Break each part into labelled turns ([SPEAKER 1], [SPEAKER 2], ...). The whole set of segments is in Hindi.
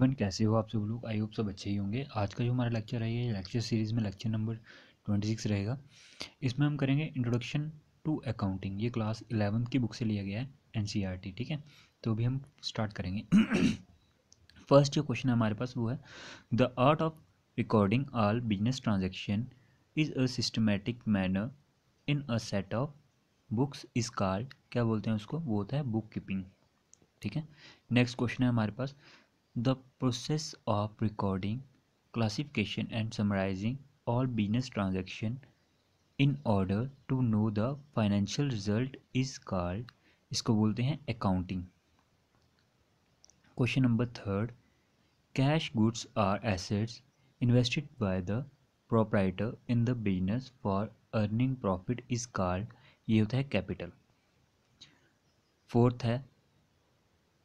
[SPEAKER 1] एवरीवन कैसे हो आप सब लोग आई होप सब अच्छे ही होंगे आज का जो हमारा लेक्चर है ये लेक्चर सीरीज़ में लेक्चर नंबर ट्वेंटी सिक्स रहेगा इसमें हम करेंगे इंट्रोडक्शन टू अकाउंटिंग ये क्लास इलेवंथ की बुक से लिया गया है एन e ठीक है तो अभी हम स्टार्ट करेंगे फर्स्ट जो क्वेश्चन हमारे पास वो है the art of recording all business transaction is a systematic manner in a set of books is called क्या बोलते हैं उसको वो होता है बुक कीपिंग ठीक है नेक्स्ट क्वेश्चन है हमारे पास the process of recording, classification and summarizing all business transactions in order to know the financial result is called इसको बोलते हैं accounting. Question number third, cash goods are assets invested by the proprietor in the business for earning profit is called ये होता है capital. फोर्थ है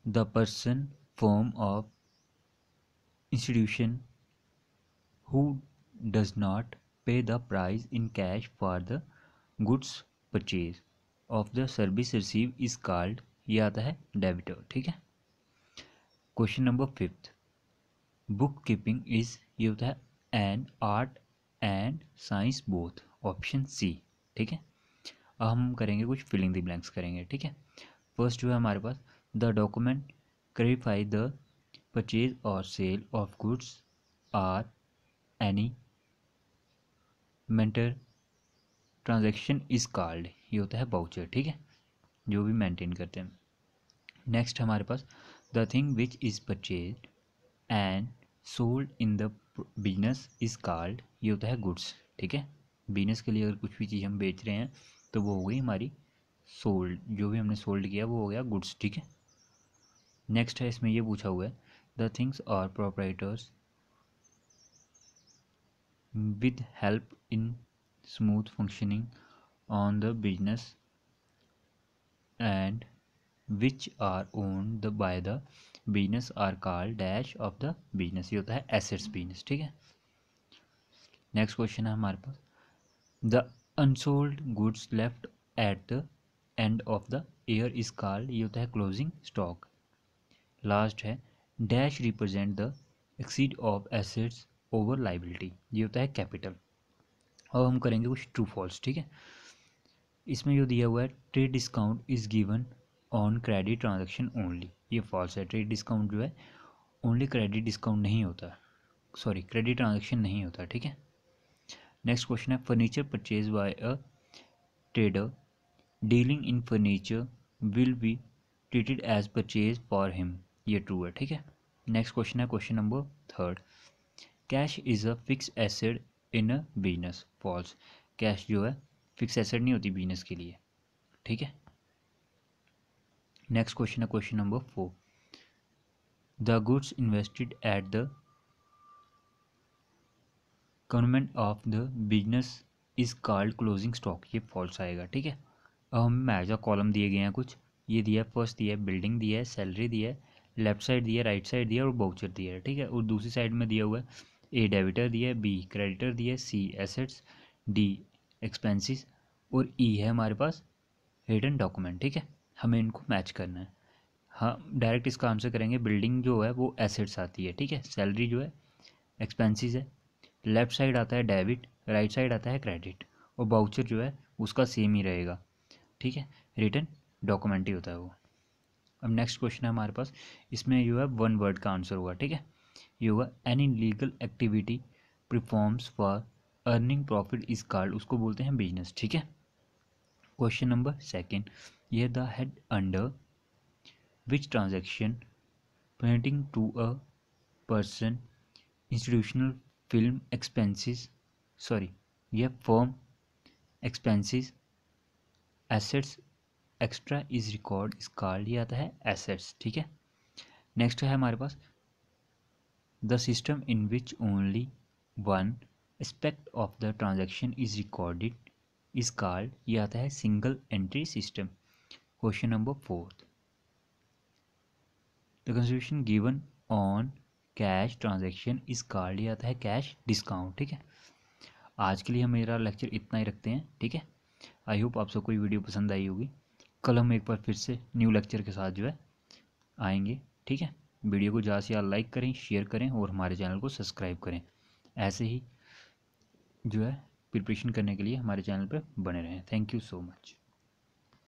[SPEAKER 1] the person form of institution who does not pay the price in cash for the goods purchased of the service received is called ये आता है डेबिटर ठीक है question number fifth book keeping is ये होता है an art and science both option C ठीक है अब हम करेंगे कुछ फिलिंग द ब्लैंक्स करेंगे ठीक है फर्स्ट जो है हमारे पास the document certify the purchase और sale of goods are any mentor transaction is called ये होता है बाउचर ठीक है जो भी मेंटेन करते हैं नेक्स्ट हमारे पास the thing which is purchase and sold in the business is called ये होता है गुड्स ठीक है बिजनेस के लिए अगर कुछ भी चीज़ हम बेच रहे हैं तो वो हो गई हमारी सोल्ड जो भी हमने सोल्ड किया वो हो गया गुड्स ठीक है नेक्स्ट है इसमें ये पूछा हुआ है the things or proprietors with help in smooth functioning on the business and which are owned the by the business are called dash of the business ये होता है assets business ठीक है नेक्स्ट क्वेश्चन है हमारे पास the unsold goods left at the end of the year is called ये होता है क्लोजिंग स्टॉक लास्ट है dash represent the exceed of assets over liability ये होता है कैपिटल और हम करेंगे कुछ ट्रू फॉल्स ठीक है इसमें जो दिया हुआ है trade discount is given on credit transaction only ये फॉल्स है ट्रेड डिस्काउंट जो है ओनली क्रेडिट डिस्काउंट नहीं होता सॉरी क्रेडिट ट्रांजेक्शन नहीं होता ठीक है नेक्स्ट क्वेश्चन है furniture purchase by a trader dealing in furniture will be treated as purchase for him ये ट्रू है ठीक है नेक्स्ट क्वेश्चन है question number third cash is a fix asset in a business false cash जो है फिक्स एसेड नहीं होती बिजनेस के लिए ठीक है नेक्स्ट क्वेश्चन है question number four the goods invested at the convent of the business is called closing stock ये फॉल्स आएगा ठीक है अब हम मैजा कॉलम दिए गए हैं कुछ ये दिया है फर्स्ट दिया है बिल्डिंग दिया है सैलरी दिया है लेफ्ट साइड दिया राइट साइड दिया और बाउचर दिया है ठीक है और दूसरी साइड में दिया हुआ है ए डेबिटर दिया है बी क्रेडिटर दिया है सी एसेट्स डी एक्सपेंसिस और ई e है हमारे पास हिडन डॉक्यूमेंट ठीक है हमें इनको मैच करना है हाँ डायरेक्ट इसका आंसर करेंगे बिल्डिंग जो है वो एसेट्स आती है ठीक है सैलरी जो है एक्सपेंसिस है लेफ्ट साइड आता है डेबिट राइट साइड आता है क्रेडिट और बाउचर जो है उसका सेम ही रहेगा ठीक है रिटर्न डॉक्यूमेंट ही होता है वो अब नेक्स्ट क्वेश्चन है हमारे पास इसमें यू है वन वर्ड का आंसर होगा ठीक है ये होगा any legal activity performs for earning profit is called उसको बोलते हैं बिजनेस ठीक है क्वेश्चन नंबर सेकेंड ये the head under which transaction pertaining to a person institutional film expenses sorry यह form expenses assets extra is record इसका लिया आता है एसेट्स ठीक है नेक्स्ट है हमारे पास the system in which only one aspect of the transaction is recorded is called ये आता है single entry system question number fourth the constitution given on cash transaction is called यह आता है कैश डिस्काउंट ठीक है आज के लिए हम मेरा लेक्चर इतना ही रखते हैं ठीक है आई होप आप सबको ये वीडियो पसंद आई होगी कल हम एक बार फिर से न्यू लेक्चर के साथ जो है आएंगे ठीक है वीडियो को ज़्यादा से ज़्यादा लाइक करें शेयर करें और हमारे चैनल को सब्सक्राइब करें ऐसे ही जो है प्रिपरेशन करने के लिए हमारे चैनल पर बने रहें थैंक यू सो मच